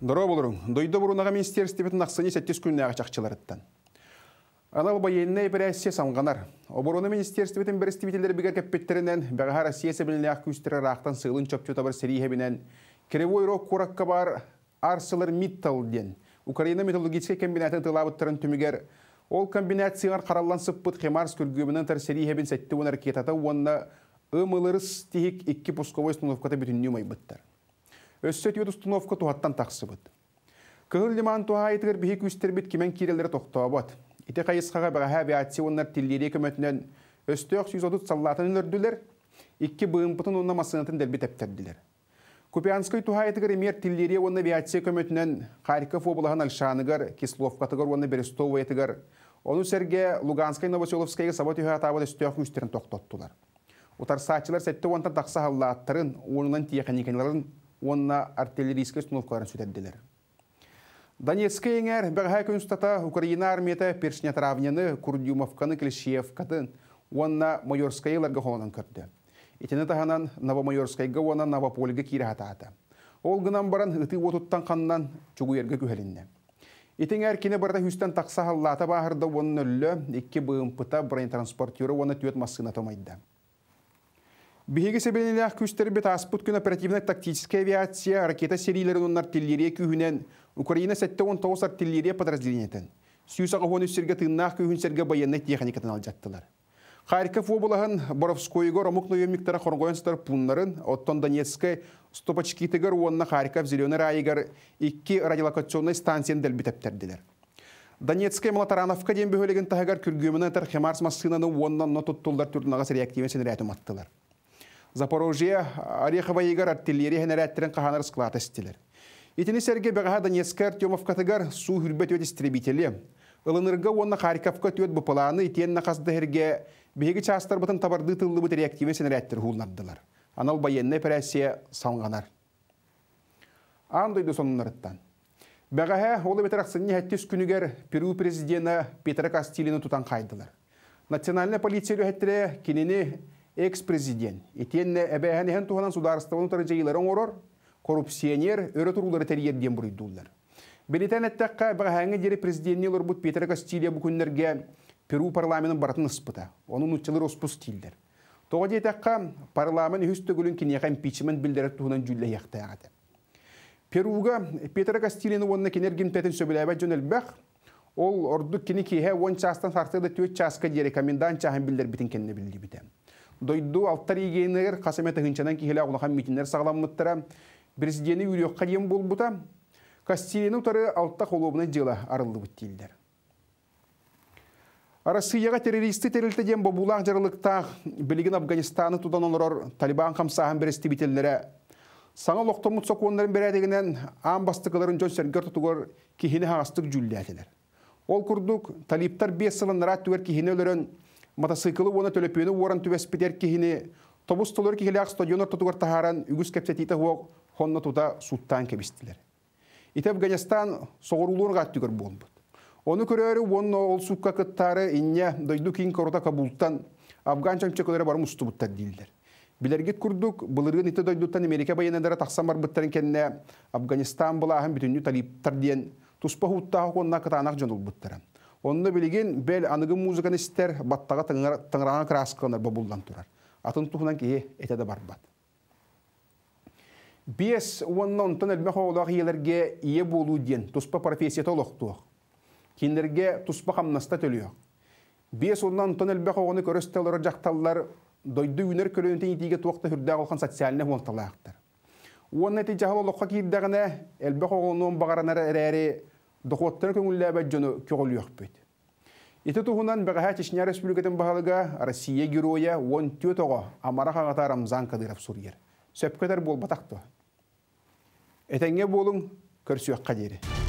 Дұра болырың, дойды бұрунаға министерсті бетін ақсыны сәттес күніне ағачақчылар әттен. Анал байынне бір әссе самғанар. Обороны министерсті бетін бірісті бетелдері бігер кәппеттерінен, бәғағар әссе біліне ақ күстірі рақтан сығылын чөпчі табыр сәрейхебінен, керевой рок куракка бар арсылыр миттал ден. Украина металлургический комбинатын тылабыттарын түмігер. Ол комбинациялар қараллан сыппыт Хемарс күргөмінің тар сәрейхебін сәтті онар кетата онына ымылырыс тихик 2 пусковой установката бүтінне майбыттар өссөтүөт установка туһаттан тахсыбыт кыыл лиман тухаайтыгар биһи күстэрбит кимен кирелер тохтообот ити кайысхага багаха авиационнар тиллири көмөтүнөн өстөөх жүз саллатын саллаатын өлөрдүлер икки быымпытын онна массынатын дэлби Купянский купянской тухаайтыгар эмиэр тиллири онна авиация көмөтүнөн харьков облаһын Кислов кисловкатыгар онна берестовоетыгар ону серге луганской новоселовскайга саботихатаабыт өстөөх тоқтаттылар. тохтоттулар утарсаатчылар сетте онтан тахса халлааттарын уонунан тиэханикенларын онна артиллерийская установкаларын сүтәдделер. Донецкая еңәр бәғай күнстата Украина армията першіне таравнені Курдюмовканы Клешиевкатын онна майорская еларға қолынан көрді. Итені тағанан Новомайорскайға оны Новополиға кері атаата. Ол гынан баран ыты отуттан қаннан чугуерге күхелінді. Итең әркені барда хүстен тақса халлата бағырда оның өлі, екі бұйымпыта бронетранспортері оны түйет массына томайды. Бихиге себенелях күштері бет аспут күн тактическая авиация ракета серийлерін оннар тиллерия күйінен Украина сәтті 19 артиллерия подразделениетен. Сүйіс ағуын үссерге тыннақ күйін серге баянны техникатын алжаттылар. Харьков облағын Боровскойго ромық нөеміктері қорғойынстар пунларын оттон Донецкай Стопочкитігір онына Харьков зеленый райығыр екі радиолокационный станцияны дәлбітептерділер. Донецкая Малатарановка ден бөхөлеген тағығар күргімінің тар Хемарс Массынаны онынан нотуттулдар түрдің ағас реактивесін аттылар. Запорожье Орехова Игорь артиллерия генераттырын қаханар склад әстелер. Итіні сәрге бәғаға Донецкер Тёмовкатыгар су хүрбет өт истребителі. Ылынырға онна Харьковка төт бұпыланы итен нақасды херге бегі частар бұтын табарды тылды бұт реактиве сенерәттір хулнаддылар. Анал байенне пәрәсия салғанар. Андойды сонынарыттан. Бәғаға олы бетерақсынне әттес күнігер Перу президенті Петра Кастиліні тұтан қайдылар. Национальная полиция лөхеттірі кенені экс-президент. Итенне әбәһән хэн туһанан сударствоны тарҗайларын орор, коррупционер өрө турулары тәрәйдән бурыйдылар. Билетен әттәккә бәһәңе дире президентне лор бут Петр Кастилия бу көннәргә Перу парламентын баратын ыспыта. Оның үтчелер оспус килдер. Тоғады етаққа парламент үстігілін кенеға импичмент білдіріп туғынан жүлі яқтағады. Перуға Петр Кастилин онына кенерген пәтін сөбіләбә жөнелбәқ, ол ордық кені кейхә 10 частан сартығы да 4 часқа дері комендант чағын білдір бітін кеніне білді бітен дойду алтар егенігер қасыметі ғынчанан кейхелі ағылақан митинлер сағаламмыттыра. Президені үйрек дейін бол бұта, Кастелину тары алтта қолуына дела арылды бүттелдер. Россияға террористы терілтеден бобулақ жарылықта білігін Афганистаны тудан олырор Талибан қамсағын бірісті бітелдері. Саңа лоқтымыт соқуындарын берәдегінен аң бастықыларын жөн сәргер тұтығыр кехіне ағастық жүлді Ол күрдік талиптар бес сылын рат түгер өлірін мотоциклы оны төлөпөөнү уоран түбеспитер кихини тобус толор кихилеак стадионор тотугар таһааран үгүс кепсетиите хуок хонно тута суттаан кебистилер ите афганистан соғырулуунга түгөр буолбут оны көрөөрү уонно ол сукка кыттаары инне дойду кин корута кабултан афган чамчыкылары барым устубуттар дииллер Билергит курдук, былыргын ите дойдуттан Америка баянандара тақсан барбыттарын кенне Афганистан былаһын бүтүннү талиптар диен туспа хуттаһы конна кытаанах жонул буттаран. Онны билигин бел аныгы музыканы баттаға тыңыраған тыңраған краскаланар бабулдан тұрар. Атын тухынан кие бар бат. Бес оннан тон әлмәх елерге ие болу ден туспа профессия толық туық. Киндерге туспа қамнаста төліоқ. Бес оннан тон әлбәх оғаны көрістелері жақталылар дойды үнер көлөнтен итиге туақта хүрдәғ олқан социаліне онталақтар. Оны нәтижағыл олыққа кейддәғіне әлбәх оғының бағаранары әрі доходтан көңүлләбәт жөні көғыл үйөкпөйт. Иті тұғынан бәғәә Чечня Республикатын бағалыға Россия героя он төтоға амара қағата Рамзан Кадыров сургер. Сөпкетер бол батақты. Әтәңе болың көрсүйек қадері.